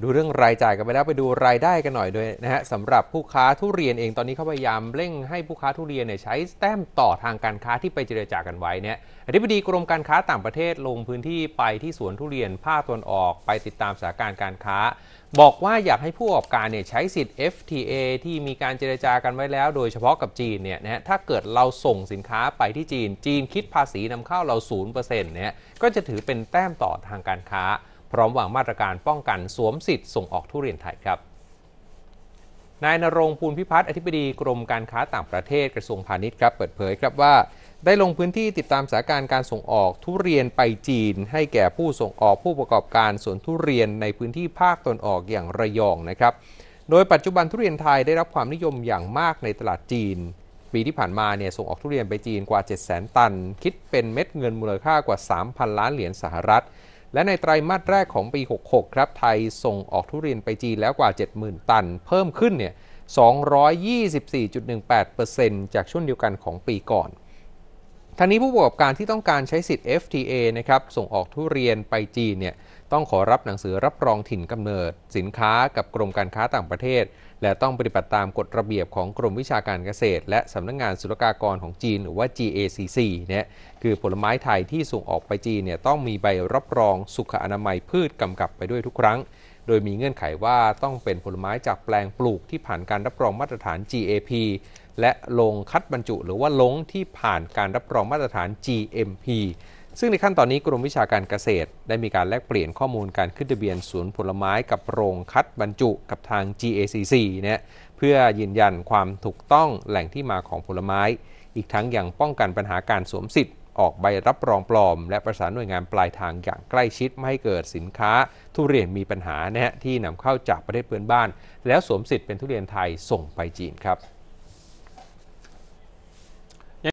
ดูเรื่องรายจ่ายกันไปแล้วไปดูรายได้กันหน่อยด้วยนะฮะสำหรับผู้ค้าทุเรียนเองตอนนี้เขาพยายามเร่งให้ผู้ค้าทุเรียนเนี่ยใช้แต้มต่อทางการค้าที่ไปเจรจากันไว้เนี่ยอธิบดีกรมการค้าต่างประเทศลงพื้นที่ไปที่สวนทุเรียนภาคตวนออกไปติดตามสถานการณ์การค้า บอกว่าอยากให้ผู้ประกอบการเนี่ยใช้สิทธิ์ FTA ที่มีการเจรจากันไว้แล้ว โดยเฉพาะกับจีนเนี่ยนะฮะถ้าเกิดเราส่งสินค้าไปที่จีน จีนคิดภาษีนำเข้าเรา0%เนี่ยก็จะถือเป็นแต้มต่อทางการค้าพร้อมวางมาตรการป้องกันสวมสิทธิ์ส่งออกทุเรียนไทยครับ นายนรงพูลพิพัฒน์อธิบดีกรมการค้าต่างประเทศกระทรวงพาณิชย์ครับเปิดเผยครับว่า ได้ลงพื้นที่ติดตามสถานการณ์การส่งออกทุเรียนไปจีน ให้แก่ผู้ส่งออกผู้ประกอบการสวนทุเรียนในพื้นที่ภาคตนออกอย่างระยองนะครับโดยปัจจุบันทุเรียนไทยได้รับความนิยมอย่างมากในตลาดจีนปีที่ผ่านมาเนี่ยส่งออกทุเรียนไปจีนกว่า 7 0 0 0 0 0ตัน คิดเป็นเม็ดเงินมูลค่ากว่า3,000 ล้านเหรียญสหรัฐและในไตรามาสแรกของปี 66 ครับไทยส่งออกทุเรียนไปจีนแล้วกว่า 70,000 ตัน เพิ่มขึ้นเนี่ย 224.18%จากช่วงเดียวกันของปีก่อนทั้งนี้ผู้ประกอบการที่ต้องการใช้สิทธิ์ FTA นะครับส่งออกทุเรียนไปจีนเนี่ยต้องขอรับหนังสือรับรองถิ่นกำเนิด สินค้ากับกรมการค้าต่างประเทศ และต้องปฏิบัติตามกฎระเบียบของกรมวิชาการเกษตร และสำนักงงานศุลกากรของจีนหรือว่า GACC เนี่ยคือผลไม้ไทยที่ส่งออกไปจีนเนี่ยต้องมีใบรับรองสุขอนามัยพืชกำกับไปด้วยทุกครั้ง โดยมีเงื่อนไขว่าต้องเป็นผลไม้จากแปลงปลูกที่ผ่านการรับรองมาตรฐาน GAP และโรงคัดบรรจุหรือว่าลงที่ผ่านการรับรองมาตรฐาน GMP ซึ่งในขั้นตอนนี้กรมวิชาการเกษตรได้มีการแลกเปลี่ยนข้อมูลการขึ้นทะเบียนสวนผลไม้กับโรงคัดบรรจุกับทาง GACC นยเพื่อยืนยันความถูกต้องแหล่งที่มาของผลไม้ อีกทั้งยังป้องกันปัญหาการสวมสิทธิ์ออกใบรับรองปลอมและประสานหน่วยงานปลายทางอย่างใกล้ชิดไม่ให้เกิดสินค้า ทุเรียนมีปัญหานะฮะที่นำเข้าจากประเทศเพื่อนบ้าน แล้วสวมสิทธิ์เป็นทุเรียนไทยส่งไปจีนครับ